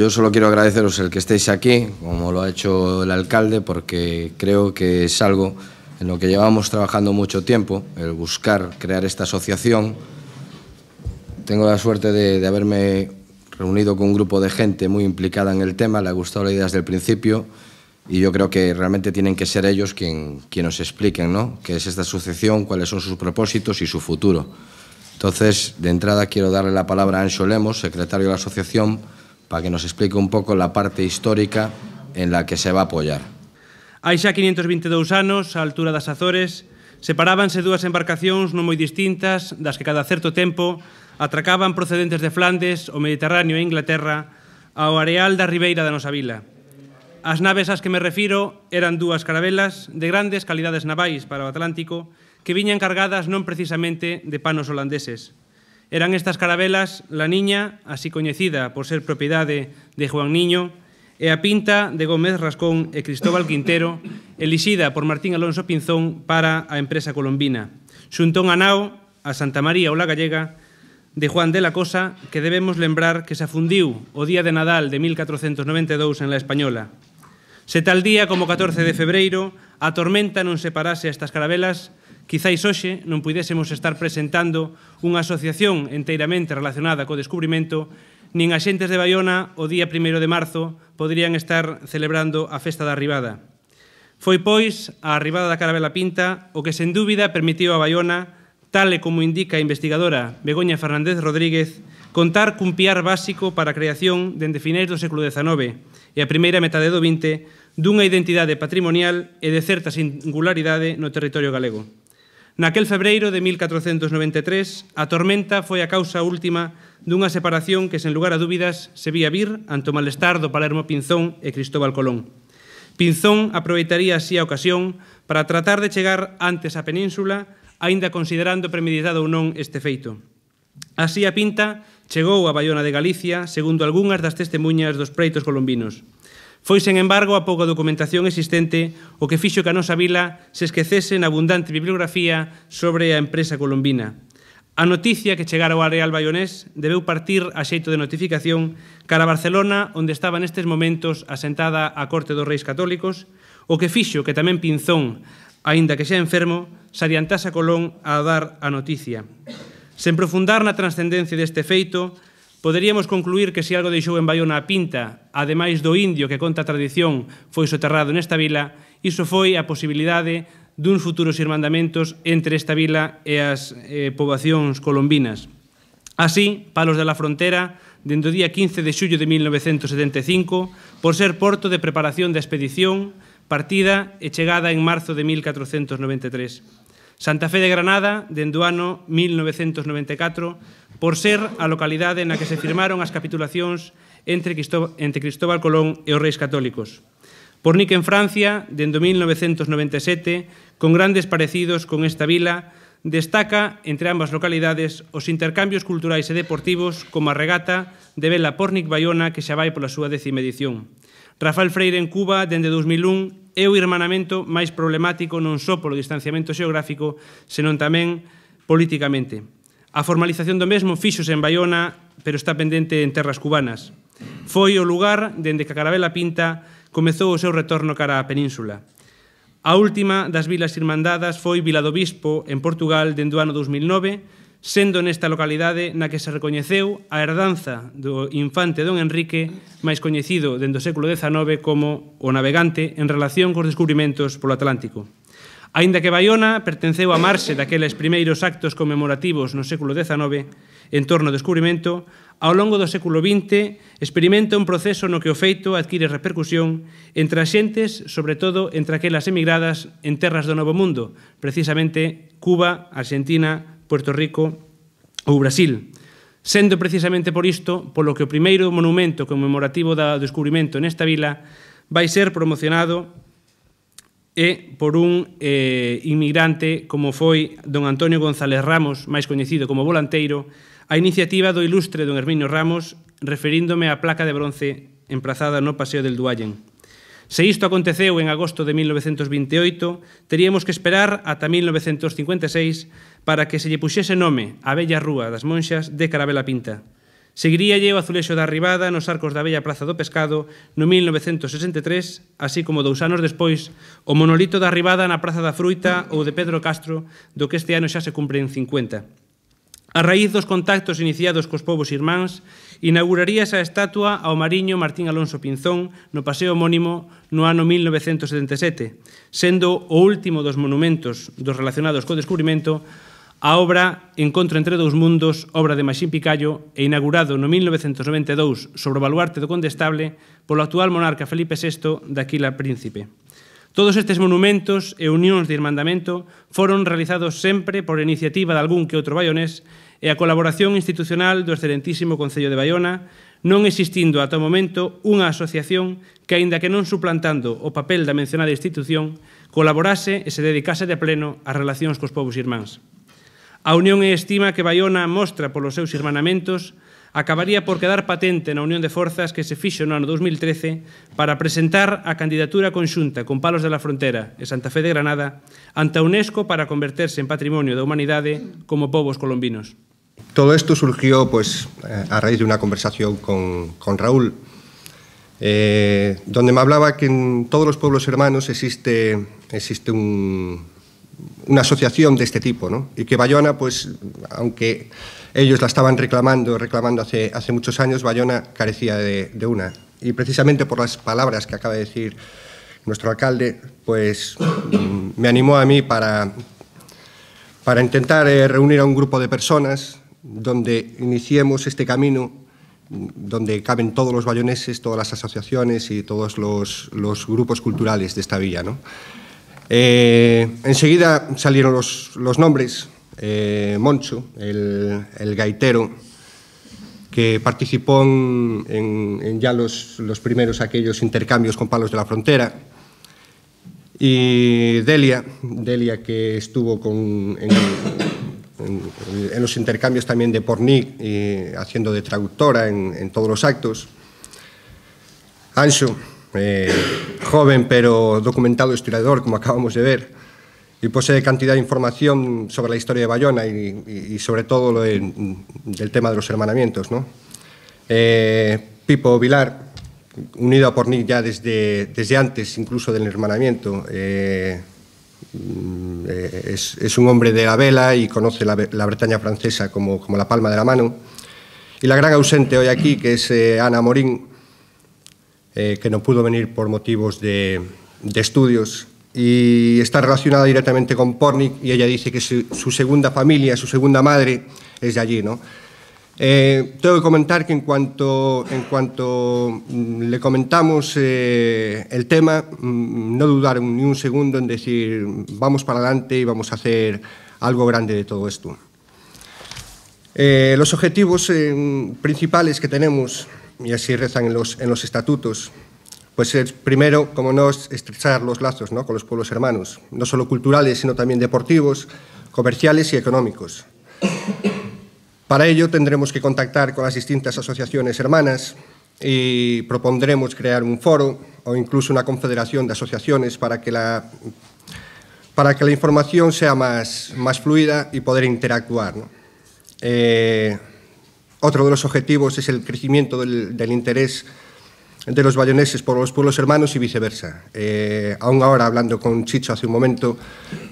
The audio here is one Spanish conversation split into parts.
Yo solo quiero agradeceros el que estéis aquí, como lo ha hecho el alcalde, porque creo que es algo en lo que llevamos trabajando mucho tiempo, el buscar crear esta asociación. Tengo la suerte de, haberme reunido con un grupo de gente muy implicada en el tema, le ha gustado la idea desde el principio y yo creo que realmente tienen que ser ellos quien, nos expliquen ¿no? qué es esta asociación, cuáles son sus propósitos y su futuro. Entonces, de entrada quiero darle la palabra a Ancho Lemos, secretario de la asociación, para que nos explique un pouco la parte histórica en la que se va a apoyar. Hai xa 522 anos, á altura das Azores, separábanse dúas embarcacións non moi distintas das que cada certo tempo atracaban procedentes de Flandes, o Mediterráneo e Inglaterra ao areal da Ribeira da nosa vila. As naves ás que me refiro eran dúas carabelas de grandes calidades navais para o Atlántico que viñan cargadas non precisamente de panos holandeses, Eran estas carabelas La Niña, así coñecida por ser propiedade de Juan Niño, e a pinta de Gómez Rascón e Cristóbal Quintero, elixida por Martín Alonso Pinzón para a empresa colombina. Xuntón a nao a Santa María ou la Gallega de Juan de la Cosa, que debemos lembrar que se afundiu o día de Nadal de 1492 en la Española. Se tal día como 14 de febreiro, a tormenta non separase a estas carabelas, Quizáis hoxe non pudésemos estar presentando unha asociación enteiramente relacionada co descubrimento, nin a xentes de Baiona o día 1 de marzo poderían estar celebrando a Festa da Arribada. Foi, pois, a arribada da Carabela Pinta o que, sen dúbida, permitiu a Baiona, tal e como indica a investigadora Begoña Fernández Rodríguez, contar cun piar básico para a creación dende finais do século XIX e a primeira metade do XX dunha identidade patrimonial e de certa singularidade no territorio galego. Naquel febreiro de 1493, a tormenta foi a causa última dunha separación que, sen lugar a dúbidas, se vía vir ante o malestar do Palermo Pinzón e Cristóbal Colón. Pinzón aproveitaría así a ocasión para tratar de chegar antes á península, aínda considerando premeditado ou non este feito. Así a pinta chegou a Baiona de Galicia, segundo algunhas das testemunhas dos preitos colombinos. Foi, sen embargo, a pouca documentación existente o que fixo que a nosa vila se esquecese na abundante bibliografía sobre a empresa colombina. A noticia que chegara ao areal baionés debeu partir a xeito de notificación cara a Barcelona, onde estaba nestes momentos asentada a corte dos reis católicos, o que fixo que tamén Pinzón, aínda que xa enfermo, se adiantase a Colón a dar a noticia. Sen profundar na transcendencia deste feito, Poderíamos concluir que se algo deixou en Baiona a pinta, ademais do indio que conta a tradición foi soterrado nesta vila, iso foi a posibilidade duns futuros irmandamentos entre esta vila e as eh, poboacións colombinas. Así, Palos de la Frontera, dende o día 15 de xullo de 1975, por ser porto de preparación da expedición, partida e chegada en marzo de 1493. Santa Fe de Granada, dende o ano 1994, por ser a localidade na que se firmaron as capitulacións entre, Cristó entre Cristóbal Colón e os reis católicos. Pornic en Francia, dende 1997, con grandes parecidos con esta vila, destaca entre ambas localidades os intercambios culturais e deportivos como a regata de vela Pornic Bayona que xa vai pola súa décima edición. Rafael Freire en Cuba, dende 2001, é o irmanamento máis problemático non só polo distanciamento xeográfico, senón tamén políticamente. A formalización do mesmo fixos en Bayona, pero está pendente en terras cubanas. Foi o lugar dende que a Carabela Pinta comezou o seu retorno cara á península. A última das vilas irmandadas foi Vila do Bispo, en Portugal, dende o ano 2009, sendo nesta localidade na que se recoñeceu a herdanza do infante don Enrique, máis coñecido dende o século XIX como o navegante en relación cos descubrimentos polo Atlántico. Aínda que Baiona pertenceu a marxe daqueles primeiros actos conmemorativos no século XIX en torno ao descubrimento, ao longo do século XX experimenta un proceso no que o feito adquire repercusión entre as xentes, sobre todo entre aquelas emigradas en terras do Novo Mundo, precisamente Cuba, Argentina, Puerto Rico ou Brasil. Sendo precisamente por isto, polo que o primeiro monumento conmemorativo do descubrimento nesta vila vai ser promocionado e por un eh, inmigrante como foi don Antonio González Ramos, máis coñecido como Volanteiro, a iniciativa do ilustre don Herminio Ramos referíndome á placa de bronce emplazada no Paseo del Duallen. Se isto aconteceu en agosto de 1928, teríamos que esperar ata 1956 para que se lle puxese nome a bella rúa das Monxas de Carabela Pinta. Seguiríalle o azulexo da Arribada nos arcos da bella Plaza do Pescado no 1963, así como dous anos despois, o monolito da Arribada na Praza da Fruita ou de Pedro Castro, do que este ano xa se cumpre en 50. A raíz dos contactos iniciados cos povos irmáns, inauguraría esa estatua ao mariño Martín Alonso Pinzón no Paseo Homónimo no ano 1977, sendo o último dos monumentos dos relacionados co descubrimento A obra Encontro entre dous mundos, obra de Maxín Picallo, e inaugurado no 1992 sobre o baluarte do Condestable polo actual monarca Felipe VI daquila príncipe. Todos estes monumentos e unións de irmandamento foron realizados sempre por iniciativa de algún que outro baionés e a colaboración institucional do excelentísimo Concello de Baiona, non existindo ata o momento unha asociación que, aínda que non suplantando o papel da mencionada institución, colaborase e se dedicase de pleno ás relacións cos povos irmáns. A Unión estima que Bayona mostra polos seus irmanamentos acabaría por quedar patente na unión de forzas que se fixo no ano 2013 para presentar a candidatura conxunta con Palos de la Frontera e Santa Fe de Granada ante a UNESCO para converterse en patrimonio da humanidade como povos colombinos. Todo isto surgió pues, eh, a raíz de unha conversación con, con Raúl, eh, donde me hablaba que en todos os pueblos hermanos existe, existe un, una asociación de este tipo, ¿no? Y que Bayona, pues, aunque ellos la estaban reclamando, reclamando hace, hace muchos años, Bayona carecía de, una. Y precisamente por las palabras que acaba de decir nuestro alcalde, pues mm, me animó a mí para, para intentar eh, reunir a un grupo de personas donde iniciemos este camino donde caben todos los bayoneses, todas las asociaciones y todos los, los grupos culturales de esta villa. ¿no? Eh, enseguida salieron los, nombres. Eh, Moncho, el, gaitero, que participó en, ya los, los, primeros aquellos intercambios con Palos de la Frontera. Y Delia, Delia que estuvo con, en, los intercambios también de Pornic, eh, haciendo de traductora en todos los actos. Ancho, eh, joven pero documentado historiador, como acabamos de ver, y posee cantidad de información sobre la historia de Bayona y, sobre todo lo del tema de los hermanamientos. Eh, Pipo Vilar, unido a Pornic ya desde, desde antes incluso del hermanamiento, eh, mm, es, es, un hombre de la vela y conoce la, la Bretaña francesa como, como, la palma de la mano. Y la gran ausente hoy aquí, que es Ana Morín, eh, que no pudo venir por motivos de, de, estudios y está relacionada directamente con Pornic y ella dice que su, segunda familia, su segunda madre es de allí, ¿no? Eh, tengo que comentar que en cuanto, en cuanto mm, le comentamos eh, el tema, mm, no dudaron ni un segundo en decir vamos para adelante y vamos a hacer algo grande de todo esto. los objetivos principales que tenemos y así rezan en los, en los estatutos. Pues es, primero, como no, estrechar los lazos ¿no? con los pueblos hermanos, no solo culturales, sino también deportivos, comerciales y económicos. Para ello tendremos que contactar con las distintas asociaciones hermanas y propondremos crear un foro o incluso una confederación de asociaciones para que la, para que la información sea más, más fluida y poder interactuar. ¿no? Eh, otro de los objetivos es el crecimiento del, interés de los bayoneses por los pueblos hermanos y viceversa. Eh, aún ahora, hablando con Chicho hace un momento,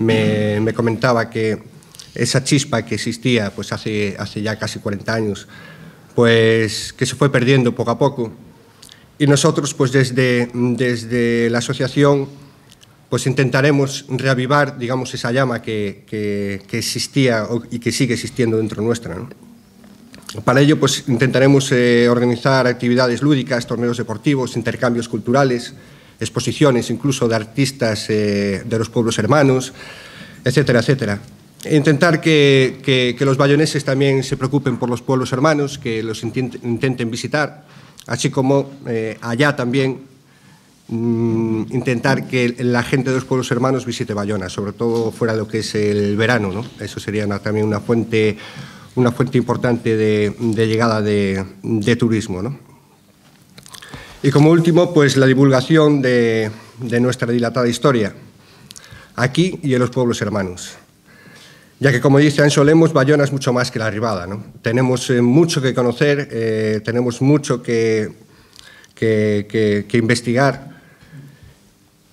me, comentaba que esa chispa que existía pues hace, hace ya casi 40 años, pues que se fue perdiendo poco a poco. Y nosotros, pues desde, desde la asociación, pues intentaremos reavivar, digamos, esa llama que, que, que existía y que sigue existiendo dentro nuestra. ¿no? Para ello, pues, intentaremos eh, organizar actividades lúdicas, torneos deportivos, intercambios culturales, exposiciones incluso de artistas eh, de los pueblos hermanos, etcétera, etcétera. Intentar que, que, los bayoneses también se preocupen por los pueblos hermanos, que los intenten visitar, así como eh, allá también mm, intentar que la gente de los pueblos hermanos visite Bayona, sobre todo fuera de lo que es el verano. ¿no? Eso sería también una fuente una fuente importante de, llegada de, turismo. Y como último, pues la divulgación de, nuestra dilatada historia, aquí y en los pueblos hermanos ya que como dice Ancho Lemos, Bayona es mucho más que la Ribada. ¿no? Eh, eh, tenemos mucho que conocer, tenemos mucho que, investigar.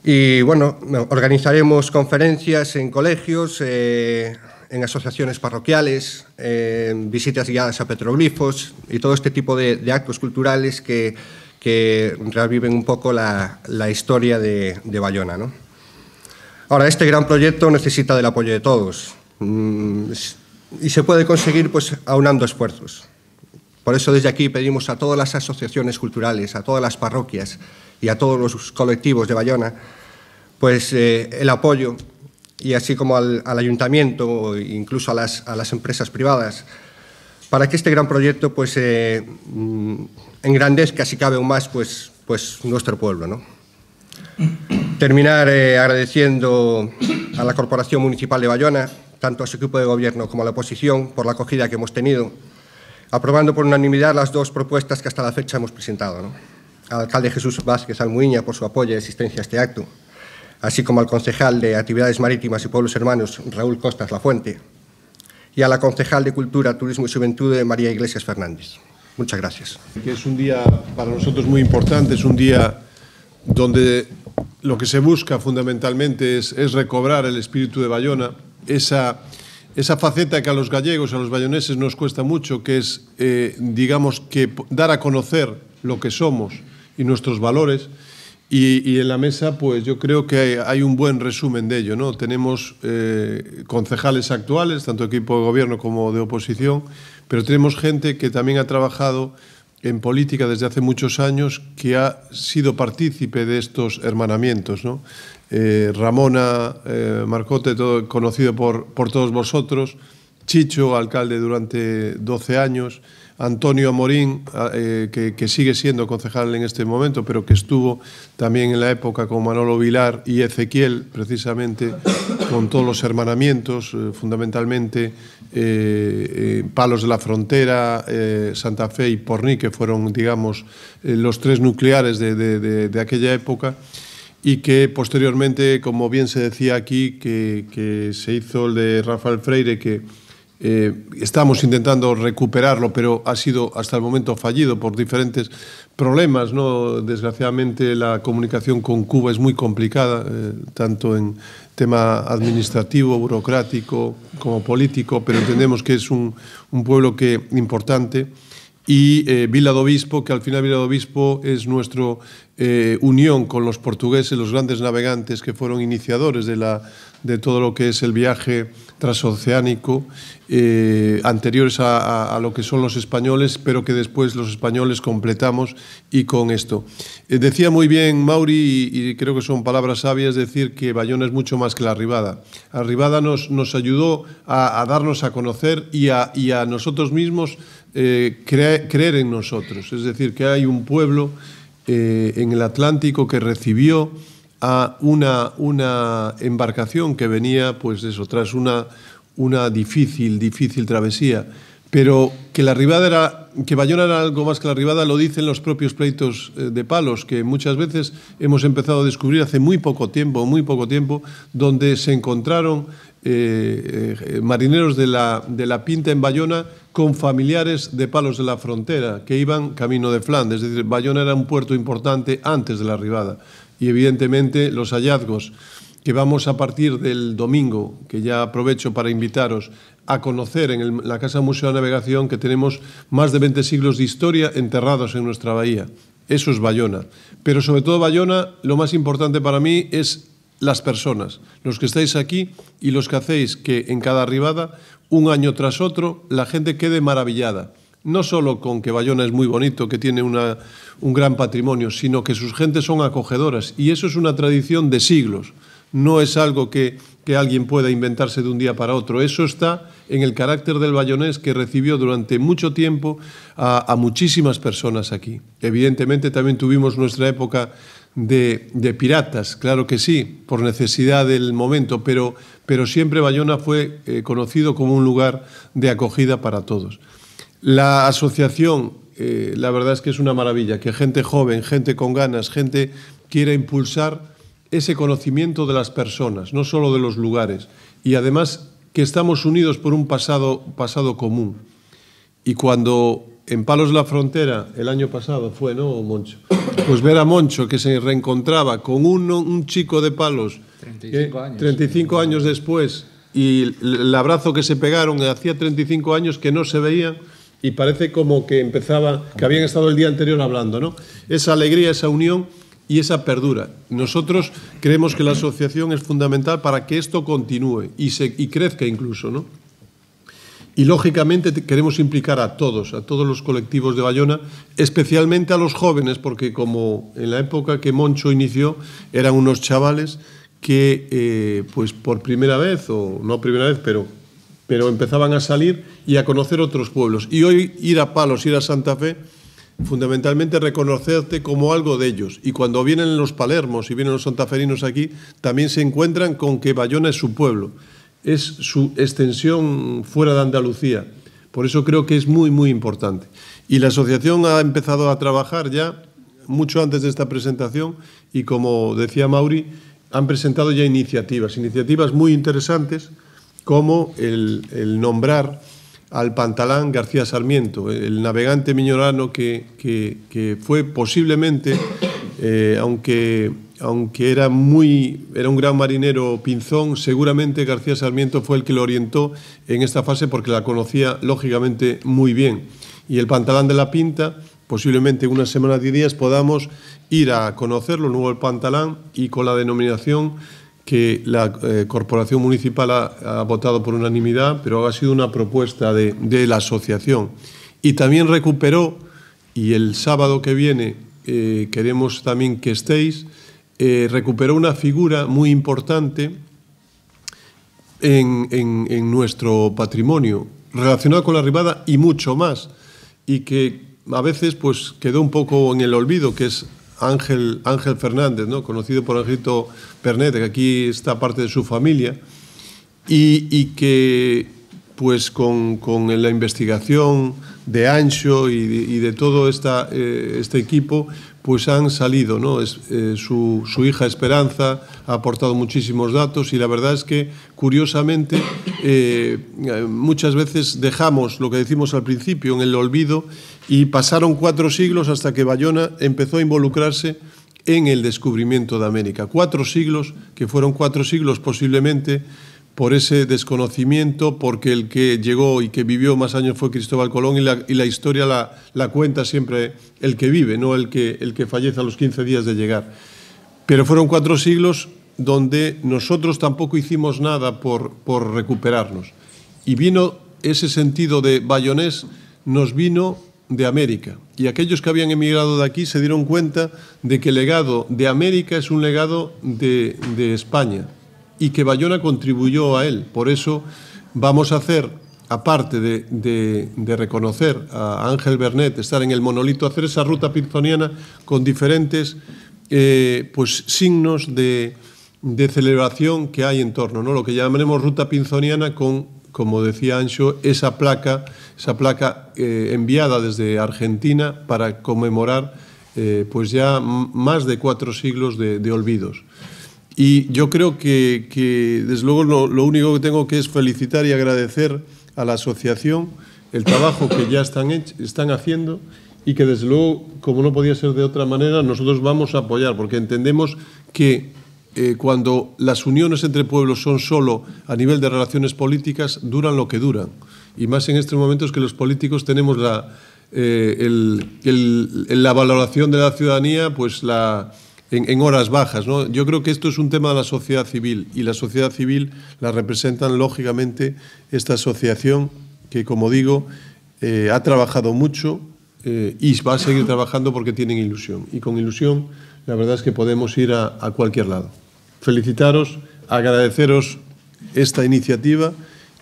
Y bueno, organizaremos conferencias en colegios, eh, en asociaciones parroquiales, en visitas guiadas a petroglifos y todo este tipo de, actos culturales que, reviven un poco la, historia de, Bayona. Ahora, este gran proyecto necesita del apoyo de todos mm, y se puede conseguir pues, aunando esfuerzos. Por eso desde aquí pedimos a todas las asociaciones culturales, a todas las parroquias y a todos los colectivos de Bayona pues, eh, el apoyo y así como al, ayuntamiento e incluso a las, a las, empresas privadas, para que este gran proyecto pues, eh, mm, engrandezca, si cabe aún más, pues, pues nuestro pueblo. ¿no? Terminar eh, agradeciendo a la Corporación Municipal de Bayona, tanto a su equipo de gobierno como a la oposición, por la acogida que hemos tenido, aprobando por unanimidad las dos propuestas que hasta la fecha hemos presentado. Al alcalde Jesús Vázquez Almuña, por su apoyo y asistencia a este acto así como al concejal de Actividades Marítimas y Pueblos Hermanos, Raúl Costas Lafuente, y a la concejal de Cultura, Turismo y Juventud, eh, María Iglesias Fernández. Muchas gracias. Es un día para nosotros muy importante, es un día donde lo que se busca fundamentalmente es, recobrar el espíritu de Bayona, esa, faceta que a los gallegos, a los bayoneses nos cuesta mucho, que es, eh, digamos, que dar a conocer lo que somos y nuestros valores. Y, en la mesa, pues yo creo que hay, un buen resumen de ello. ¿no? Tenemos eh, concejales actuales, tanto equipo de gobierno como de oposición, pero tenemos gente que también ha trabajado en política desde hace muchos años, que ha sido partícipe de estos hermanamientos. ¿no? Eh, Ramona eh, Marcote, todo, conocido por, por todos vosotros, Chicho, alcalde durante 12 años. Antonio Amorín, ah, eh, que, sigue siendo concejal en este momento, pero que estuvo también en la época con Manolo Vilar y Ezequiel, precisamente, con todos los hermanamientos, eh, fundamentalmente eh, Palos de la Frontera, Santa Fe y Porní, que fueron, digamos, los tres nucleares de, aquella época y que posteriormente, como bien se decía aquí, que, se hizo el de Rafael Freire, que eh, estamos intentando recuperarlo, pero ha sido hasta el momento fallido por diferentes problemas. Desgraciadamente la comunicación con Cuba es muy complicada, eh, tanto en tema administrativo, burocrático como político, pero entendemos que es un, un pueblo que, importante y eh, Vila do Obispo, que al final Vila do Obispo es nuestra eh, unión con los portugueses, los grandes navegantes que fueron iniciadores de, todo lo que es el viaje transoceánico, eh, anteriores a, lo que son los españoles, pero que después los españoles completamos y con esto. decía muy bien Mauri, y, creo que son palabras sabias, decir que Bayona es mucho más que la Arribada. Arribada nos, nos ayudó a, darnos a conocer y a, y a nosotros mismos eh, creer en nosotros. Es decir, que hay un pueblo eh, en el Atlántico que recibió a una, una embarcación que venía, pues eso, tras una, una difícil, difícil travesía. Pero que la arribada era, que Bayona era algo más que la arribada, lo dicen los propios pleitos eh, de palos, que muchas veces hemos empezado a descubrir hace muy poco tiempo, muy poco tiempo, donde se encontraron eh, eh, marineros de la, de la, Pinta en Bayona con familiares de Palos de la Frontera que iban camino de Flandes. Es decir, Bayona era un puerto importante antes de la arribada. Y evidentemente los hallazgos que vamos a partir del domingo, que ya aprovecho para invitaros a conocer en la Casa Museo de Navegación, que tenemos más de 20 siglos de historia enterrados en nuestra bahía. Eso es Bayona. Pero sobre todo Bayona, lo más importante para mí es las personas, los que estáis aquí y los que hacéis que en cada arribada, un año tras otro, la gente quede maravillada. No solo con que Bayona es muy bonito, que tiene una, un gran patrimonio, sino que sus gentes son acogedoras. Y eso es una tradición de siglos. No es algo que, que alguien pueda inventarse de un día para otro. Eso está en el carácter del bayonés que recibió durante mucho tiempo a muchísimas personas aquí. Evidentemente también tuvimos nuestra época de, piratas, claro que sí, por necesidad del momento, pero, pero siempre Bayona fue eh, conocido como un lugar de acogida para todos. La asociación, eh, la verdad es que es una maravilla, que gente joven, gente con ganas, gente quiera impulsar ese conocimiento de las personas, no solo de los lugares, y además que estamos unidos por un pasado, pasado común. Y cuando en Palos la Frontera el año pasado fue, ¿no, Moncho? Pues ver a Moncho que se reencontraba con un, un chico de Palos 35 años, 35 años después y el abrazo que se pegaron hacía 35 años que no se veían y parece como que empezaba, que habían estado el día anterior hablando, ¿no? Esa alegría, esa unión y esa perdura. Nosotros creemos que la asociación es fundamental para que esto continúe y, se, y crezca incluso, ¿no? Y lógicamente queremos implicar a todos, a todos los colectivos de Bayona, especialmente a los jóvenes, porque como en la época que Moncho inició eran unos chavales que eh, pues por primera vez, o no primera vez, pero, pero empezaban a salir y a conocer otros pueblos. Y hoy ir a Palos, ir a Santa Fe, fundamentalmente reconocerte como algo de ellos. Y cuando vienen los palermos y vienen los santaferinos aquí, también se encuentran con que Bayona es su pueblo es su extensión fuera de Andalucía. Por eso creo que es muy, muy importante. Y la asociación ha empezado a trabajar ya mucho antes de esta presentación y, como decía Mauri, han presentado ya iniciativas, iniciativas muy interesantes como el, nombrar al Pantalán García Sarmiento, el navegante miñorano que, fue posiblemente, eh, aunque aunque era muy era un gran marinero pinzón, seguramente García Sarmiento fue el que lo orientó en esta fase porque la conocía lógicamente muy bien. Y el Pantalán de la Pinta, posiblemente en unas semanas y días podamos ir a conocerlo, nuevo el Pantalán y con la denominación que la eh, Corporación Municipal ha, votado por unanimidad, pero ha sido una propuesta de, la asociación. Y también recuperó, y el sábado que viene eh, queremos también que estéis, eh, recuperó una figura muy importante en, nuestro patrimonio, relacionada con la ribada y mucho más, y que a veces pues, quedó un poco en el olvido, que es Ángel, Ángel Fernández, ¿no? conocido por Ángelito Pernet, que aquí está parte de su familia, y que pues con, la investigación de Ancho y de, todo eh, este equipo, pues han salido, ¿no? Es, eh, su, hija Esperanza ha aportado muchísimos datos y la verdad es que, curiosamente, eh, muchas veces dejamos lo que decimos al principio en el olvido y pasaron cuatro siglos hasta que Bayona empezó a involucrarse en el descubrimiento de América. Cuatro siglos, que fueron cuatro siglos posiblemente por ese desconocimiento, porque el que llegó y que vivió más años fue Cristóbal Colón y la, historia la, cuenta siempre el que vive, no el que, el que fallece a los 15 días de llegar. Pero fueron cuatro siglos donde nosotros tampoco hicimos nada por, recuperarnos. Y vino ese sentido de bayonés, nos vino de América. Y aquellos que habían emigrado de aquí se dieron cuenta de que el legado de América es un legado de España y que Bayona contribuyó a él. Por eso vamos a hacer, aparte de, reconocer a Ángel Bernet, estar en el monolito, hacer esa ruta pinzoniana con diferentes eh, pues, signos de, celebración que hay en torno, lo que llamaremos ruta pinzoniana con, como decía Ancho, esa placa, esa placa eh, enviada desde Argentina para conmemorar eh, pues ya más de cuatro siglos de olvidos. Y yo creo que, desde luego, lo, único que tengo que es felicitar y agradecer a la asociación el trabajo que ya están, están haciendo y que, desde luego, como no podía ser de otra manera, nosotros vamos a apoyar, porque entendemos que eh, cuando las uniones entre pueblos son solo a nivel de relaciones políticas, duran lo que duran. Y más en estos momentos que los políticos tenemos la, eh, la valoración de la ciudadanía, pues la en, horas bajas. Yo creo que esto es un tema de la sociedad civil y la sociedad civil la representan lógicamente esta asociación que, como digo, eh, ha trabajado mucho eh, y va a seguir trabajando porque tienen ilusión. Y con ilusión la verdad es que podemos ir a, cualquier lado. Felicitaros, agradeceros esta iniciativa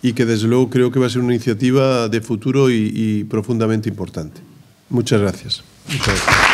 y que desde luego creo que va a ser una iniciativa de futuro y, y profundamente importante. Muchas gracias. Muchas gracias.